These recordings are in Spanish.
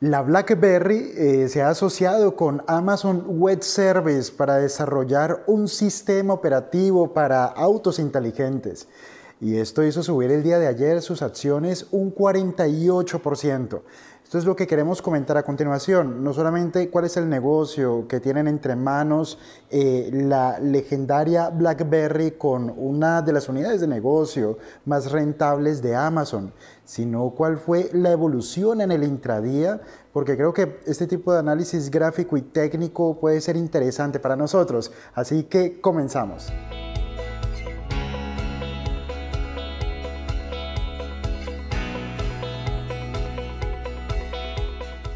La BlackBerry eh, se ha asociado con Amazon Web Service para desarrollar un sistema operativo para autos inteligentes. Y esto hizo subir el día de ayer sus acciones un 48% esto es lo que queremos comentar a continuación, no solamente cuál es el negocio que tienen entre manos eh, la legendaria BlackBerry con una de las unidades de negocio más rentables de Amazon, sino cuál fue la evolución en el intradía, porque creo que este tipo de análisis gráfico y técnico puede ser interesante para nosotros. Así que comenzamos.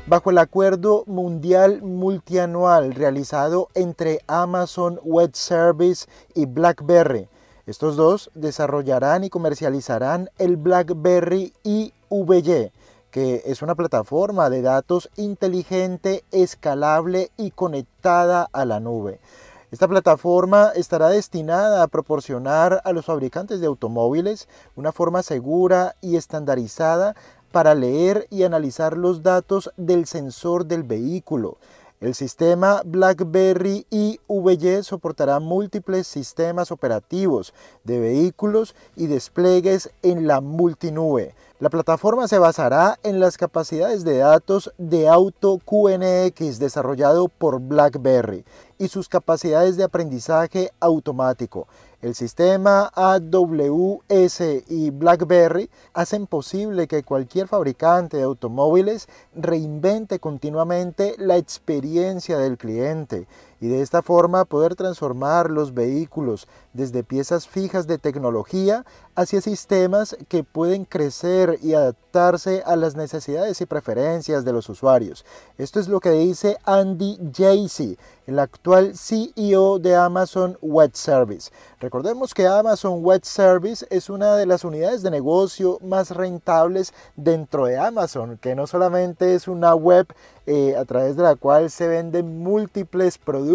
bajo el acuerdo mundial multianual realizado entre Amazon Web Service y BlackBerry. Estos dos desarrollarán y comercializarán el BlackBerry IVY, que es una plataforma de datos inteligente, escalable y conectada a la nube. Esta plataforma estará destinada a proporcionar a los fabricantes de automóviles una forma segura y estandarizada para leer y analizar los datos del sensor del vehículo. El sistema BlackBerry IVY soportará múltiples sistemas operativos de vehículos y despliegues en la multinube. La plataforma se basará en las capacidades de datos de Auto QNX desarrollado por BlackBerry y sus capacidades de aprendizaje automático. El sistema AWS y BlackBerry hacen posible que cualquier fabricante de automóviles reinvente continuamente la experiencia del cliente y de esta forma poder transformar los vehículos desde piezas fijas de tecnología hacia sistemas que pueden crecer y adaptarse a las necesidades y preferencias de los usuarios. Esto es lo que dice Andy jaycee el actual CEO de Amazon Web Service. Recordemos que Amazon Web Service es una de las unidades de negocio más rentables dentro de Amazon, que no solamente es una web eh, a través de la cual se venden múltiples productos,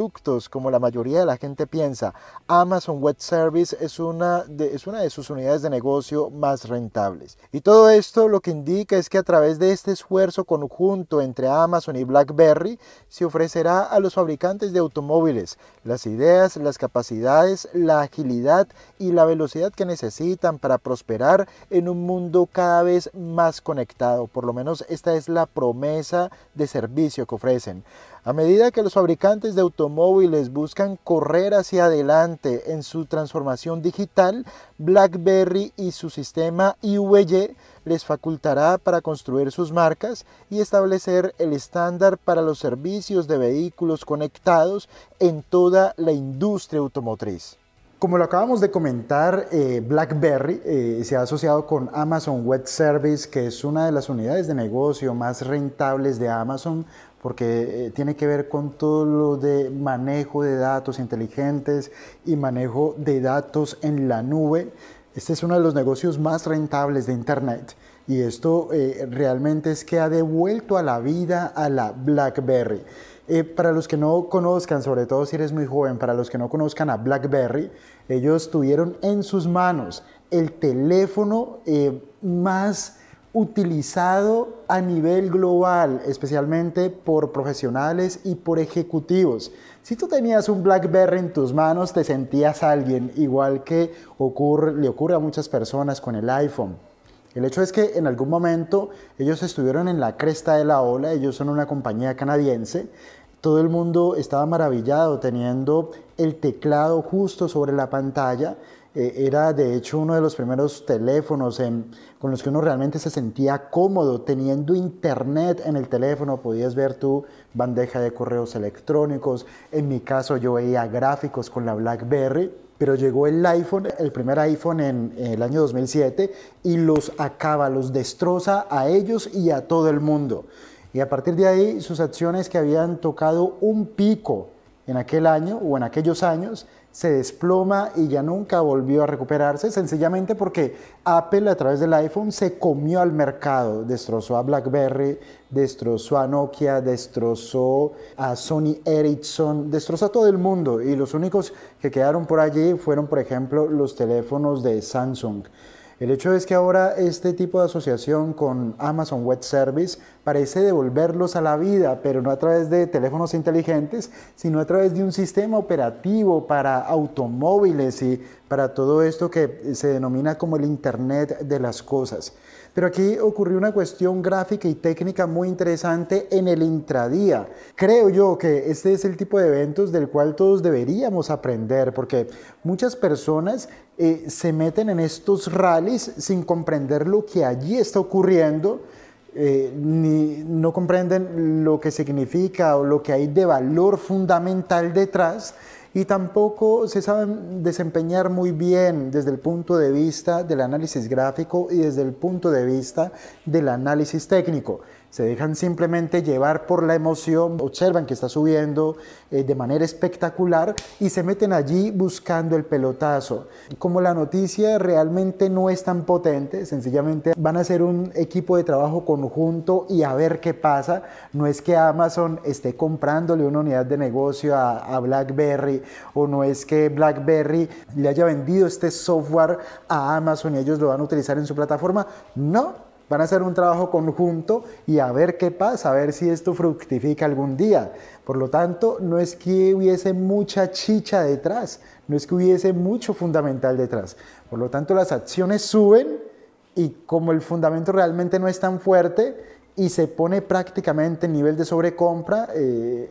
como la mayoría de la gente piensa. Amazon Web Service es una es una de sus unidades de negocio más rentables. Y todo esto lo que indica es que a través de este esfuerzo conjunto entre Amazon y BlackBerry se ofrecerá a los fabricantes de automóviles las ideas, las capacidades, la agilidad y la velocidad que necesitan para prosperar en un mundo cada vez más conectado. Por lo menos esta es la promesa de servicio que ofrecen. A medida que los fabricantes de automóviles buscan correr hacia adelante en su transformación digital, BlackBerry y su sistema IVY les facultará para construir sus marcas y establecer el estándar para los servicios de vehículos conectados en toda la industria automotriz. Como lo acabamos de comentar, eh, BlackBerry eh, se ha asociado con Amazon Web Service, que es una de las unidades de negocio más rentables de Amazon, porque eh, tiene que ver con todo lo de manejo de datos inteligentes y manejo de datos en la nube. Este es uno de los negocios más rentables de Internet y esto eh, realmente es que ha devuelto a la vida a la BlackBerry. Eh, para los que no conozcan, sobre todo si eres muy joven, para los que no conozcan a BlackBerry, ellos tuvieron en sus manos el teléfono más utilizado a nivel global, especialmente por profesionales y por ejecutivos. Si tú tenías un BlackBerry en tus manos, te sentías alguien, igual que ocurre, le ocurre a muchas personas con el iPhone. El hecho es que en algún momento ellos estuvieron en la cresta de la ola, ellos son una compañía canadiense, todo el mundo estaba maravillado teniendo el teclado justo sobre la pantalla, eh, era de hecho uno de los primeros teléfonos con los que uno realmente se sentía cómodo, teniendo internet en el teléfono, podías ver tu bandeja de correos electrónicos, en mi caso yo veía gráficos con la BlackBerry, pero llegó el iPhone, el primer iPhone en, el año 2007 y los acaba, los destroza a ellos y a todo el mundo. Y a partir de ahí sus acciones que habían tocado un pico en aquel año o en aquellos años se desploma y ya nunca volvió a recuperarse, sencillamente porque Apple a través del iPhone se comió al mercado, destrozó a BlackBerry, destrozó a Nokia, destrozó a Sony Ericsson, destrozó a todo el mundo y los únicos que quedaron por allí fueron, por ejemplo, los teléfonos de Samsung. El hecho es que ahora este tipo de asociación con Amazon Web Service parece devolverlos a la vida, pero no a través de teléfonos inteligentes, sino a través de un sistema operativo para automóviles y para todo esto que se denomina como el Internet de las Cosas. Pero aquí ocurrió una cuestión gráfica y técnica muy interesante en el intradía. Creo yo que este es el tipo de eventos del cual todos deberíamos aprender, porque muchas personas eh, se meten en estos rallies sin comprender lo que allí está ocurriendo, eh, ni, no comprenden lo que significa o lo que hay de valor fundamental detrás y tampoco se saben desempeñar muy bien desde el punto de vista del análisis gráfico y desde el punto de vista del análisis técnico se dejan simplemente llevar por la emoción, observan que está subiendo eh, de manera espectacular y se meten allí buscando el pelotazo. Como la noticia realmente no es tan potente, sencillamente van a ser un equipo de trabajo conjunto y a ver qué pasa. No es que Amazon esté comprándole una unidad de negocio a BlackBerry o no es que BlackBerry le haya vendido este software a Amazon y ellos lo van a utilizar en su plataforma. No, Van a hacer un trabajo conjunto y a ver qué pasa, a ver si esto fructifica algún día. Por lo tanto, no es que hubiese mucha chicha detrás, no es que hubiese mucho fundamental detrás. Por lo tanto, las acciones suben y como el fundamento realmente no es tan fuerte y se pone prácticamente en nivel de sobrecompra, eh,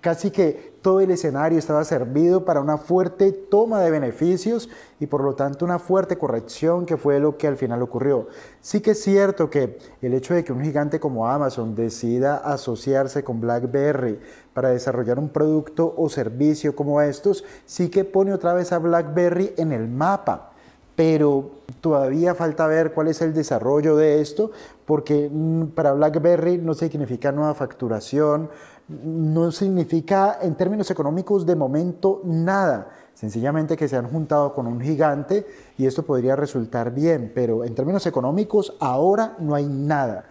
casi que todo el escenario estaba servido para una fuerte toma de beneficios y por lo tanto una fuerte corrección que fue lo que al final ocurrió. Sí que es cierto que el hecho de que un gigante como Amazon decida asociarse con BlackBerry para desarrollar un producto o servicio como estos, sí que pone otra vez a BlackBerry en el mapa pero todavía falta ver cuál es el desarrollo de esto, porque para BlackBerry no significa nueva facturación, no significa en términos económicos de momento nada. Sencillamente que se han juntado con un gigante y esto podría resultar bien, pero en términos económicos ahora no hay nada.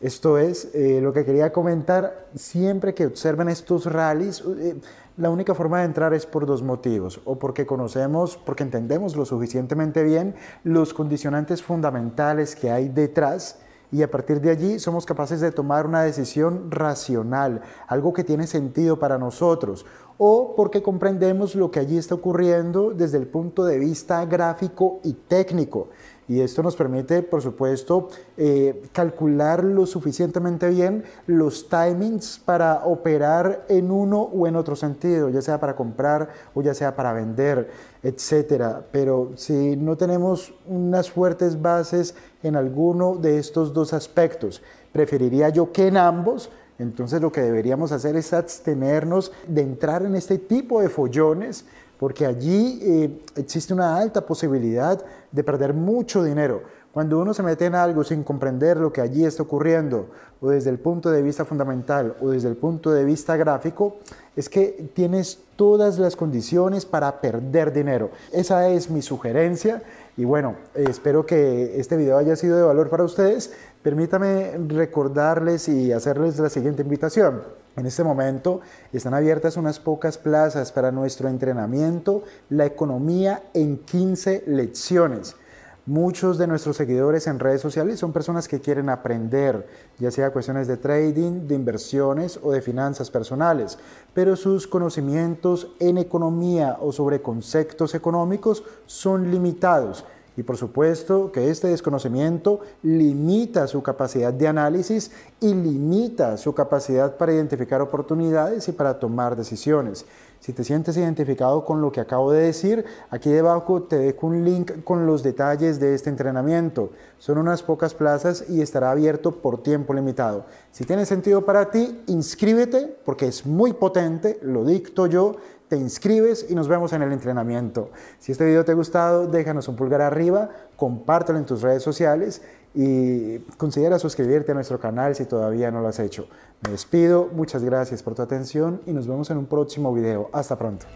Esto es eh, lo que quería comentar. Siempre que observen estos rallies, eh, la única forma de entrar es por dos motivos, o porque conocemos, porque entendemos lo suficientemente bien los condicionantes fundamentales que hay detrás y a partir de allí somos capaces de tomar una decisión racional, algo que tiene sentido para nosotros, o porque comprendemos lo que allí está ocurriendo desde el punto de vista gráfico y técnico. Y esto nos permite, por supuesto, eh, calcular lo suficientemente bien los timings para operar en uno o en otro sentido, ya sea para comprar o ya sea para vender, etcétera. Pero si no tenemos unas fuertes bases en alguno de estos dos aspectos, preferiría yo que en ambos entonces lo que deberíamos hacer es abstenernos de entrar en este tipo de follones porque allí eh, existe una alta posibilidad de perder mucho dinero. Cuando uno se mete en algo sin comprender lo que allí está ocurriendo, o desde el punto de vista fundamental, o desde el punto de vista gráfico, es que tienes todas las condiciones para perder dinero. Esa es mi sugerencia. Y bueno, espero que este video haya sido de valor para ustedes. Permítame recordarles y hacerles la siguiente invitación. En este momento están abiertas unas pocas plazas para nuestro entrenamiento, la economía en 15 lecciones. Muchos de nuestros seguidores en redes sociales son personas que quieren aprender, ya sea cuestiones de trading, de inversiones o de finanzas personales, pero sus conocimientos en economía o sobre conceptos económicos son limitados y por supuesto que este desconocimiento limita su capacidad de análisis y limita su capacidad para identificar oportunidades y para tomar decisiones. Si te sientes identificado con lo que acabo de decir, aquí debajo te dejo un link con los detalles de este entrenamiento. Son unas pocas plazas y estará abierto por tiempo limitado. Si tiene sentido para ti, inscríbete porque es muy potente, lo dicto yo te inscribes y nos vemos en el entrenamiento. Si este video te ha gustado, déjanos un pulgar arriba, compártelo en tus redes sociales y considera suscribirte a nuestro canal si todavía no lo has hecho. Me despido, muchas gracias por tu atención y nos vemos en un próximo video. Hasta pronto.